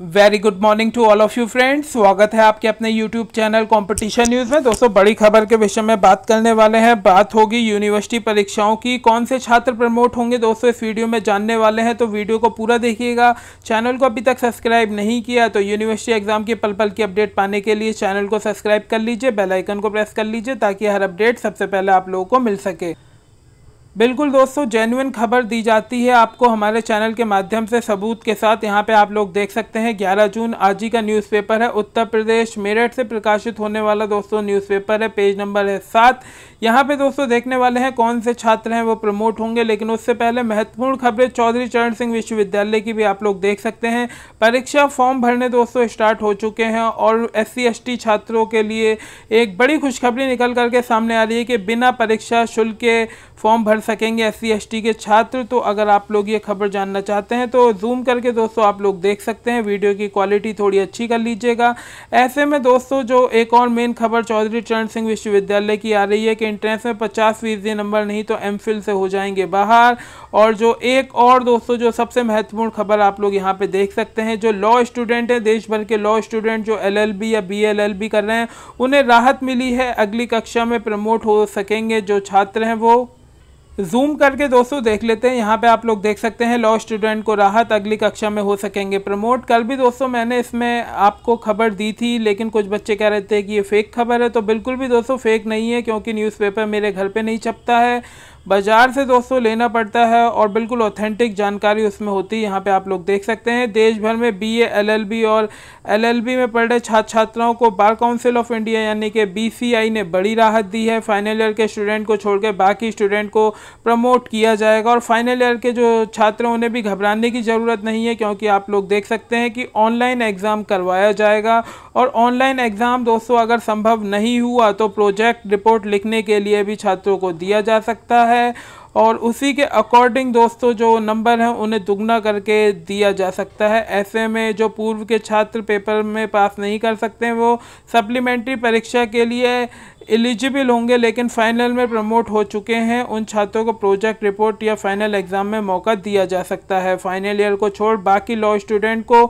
very good morning to all of you friends स्वागत है आपके अपने यूट्यूब चैनल कंपटीशन न्यूज़ में दोस्तों बड़ी खबर के विषय में बात करने वाले हैं बात होगी यूनिवर्सिटी परीक्षाओं की कौन से छात्र प्रमोट होंगे दोस्तों इस वीडियो में जानने वाले हैं तो वीडियो को पूरा देखिएगा चैनल को अभी तक सब्सक्राइब नहीं किया तो यूनिवर्सिटी एग्जाम की पल पल की अपडेट पाने के लिए चैनल को सब्सक्राइब कर लीजिए बेलाइकन को प्रेस कर लीजिए ताकि हर अपडेट सबसे पहले आप लोगों को मिल सके बिल्कुल दोस्तों जेनुइन खबर दी जाती है आपको हमारे चैनल के माध्यम से सबूत के साथ यहाँ पे आप लोग देख सकते हैं 11 जून आज ही का न्यूज़पेपर है उत्तर प्रदेश मेरठ से प्रकाशित होने वाला दोस्तों न्यूज़पेपर है पेज नंबर है सात यहाँ पे दोस्तों देखने वाले हैं कौन से छात्र हैं वो प्रमोट होंगे लेकिन उससे पहले महत्वपूर्ण खबरें चौधरी चरण सिंह विश्वविद्यालय की भी आप लोग देख सकते हैं परीक्षा फॉर्म भरने दोस्तों स्टार्ट हो चुके हैं और एस सी छात्रों के लिए एक बड़ी खुशखबरी निकल करके सामने आ रही है कि बिना परीक्षा शुल्क के फॉर्म भर सकेंगे एस सी के छात्र तो अगर आप लोग ये खबर जानना चाहते हैं तो जूम करके दोस्तों आप लोग देख सकते हैं वीडियो की क्वालिटी थोड़ी अच्छी कर लीजिएगा ऐसे में दोस्तों जो एक और मेन खबर चौधरी चरण सिंह विश्वविद्यालय की आ रही है कि इंट्रेंस में पचास फीसदी नंबर नहीं तो एम से हो जाएंगे बाहर और जो एक और दोस्तों जो सबसे महत्वपूर्ण खबर आप लोग यहाँ पर देख सकते हैं जो लॉ स्टूडेंट हैं देश भर के लॉ स्टूडेंट जो एल या बी कर रहे हैं उन्हें राहत मिली है अगली कक्षा में प्रमोट हो सकेंगे जो छात्र हैं वो जूम करके दोस्तों देख लेते हैं यहाँ पे आप लोग देख सकते हैं लॉ स्टूडेंट को राहत अगली कक्षा में हो सकेंगे प्रमोट कल भी दोस्तों मैंने इसमें आपको खबर दी थी लेकिन कुछ बच्चे कह रहे थे कि ये फेक खबर है तो बिल्कुल भी दोस्तों फेक नहीं है क्योंकि न्यूज़पेपर मेरे घर पे नहीं छपता है बाज़ार से दोस्तों लेना पड़ता है और बिल्कुल ऑथेंटिक जानकारी उसमें होती है यहाँ पे आप लोग देख सकते हैं देश भर में बीए एलएलबी और एलएलबी में पढ़ रहे छात्र छात्राओं को बार काउंसिल ऑफ इंडिया यानी कि बीसीआई ने बड़ी राहत दी है फाइनल ईयर के स्टूडेंट को छोड़कर बाकी स्टूडेंट को प्रमोट किया जाएगा और फाइनल ईयर के जो छात्र उन्हें भी घबराने की ज़रूरत नहीं है क्योंकि आप लोग देख सकते हैं कि ऑनलाइन एग्ज़ाम करवाया जाएगा और ऑनलाइन एग्ज़ाम दोस्तों अगर संभव नहीं हुआ तो प्रोजेक्ट रिपोर्ट लिखने के लिए भी छात्रों को दिया जा सकता है है और उसी के अकॉर्डिंग दोस्तों जो नंबर हैं उन्हें दुगना करके दिया जा सकता है ऐसे में जो पूर्व के छात्र पेपर में पास नहीं कर सकते वो सप्लीमेंट्री परीक्षा के लिए एलिजिबल होंगे लेकिन फ़ाइनल में प्रमोट हो चुके हैं उन छात्रों को प्रोजेक्ट रिपोर्ट या फाइनल एग्ज़ाम में मौका दिया जा सकता है फाइनल ईयर को छोड़ बाकी लॉ स्टूडेंट को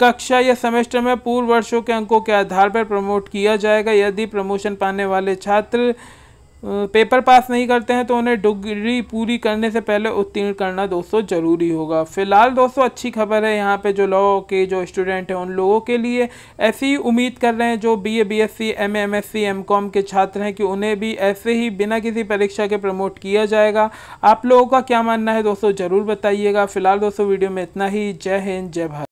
कक्षा या सेमेस्टर में पूर्व वर्षों के अंकों के आधार पर प्रमोट किया जाएगा यदि प्रमोशन पाने वाले छात्र पेपर पास नहीं करते हैं तो उन्हें डिग्री पूरी करने से पहले उत्तीर्ण करना दोस्तों ज़रूरी होगा फिलहाल दोस्तों अच्छी खबर है यहाँ पे जो लॉ के जो स्टूडेंट हैं उन लोगों के लिए ऐसी उम्मीद कर रहे हैं जो BA BSc C M MCom के छात्र हैं कि उन्हें भी ऐसे ही बिना किसी परीक्षा के प्रमोट किया जाएगा आप लोगों का क्या मानना है दोस्तों ज़रूर बताइएगा फिलहाल दोस्तों वीडियो में इतना ही जय हिंद जय भारत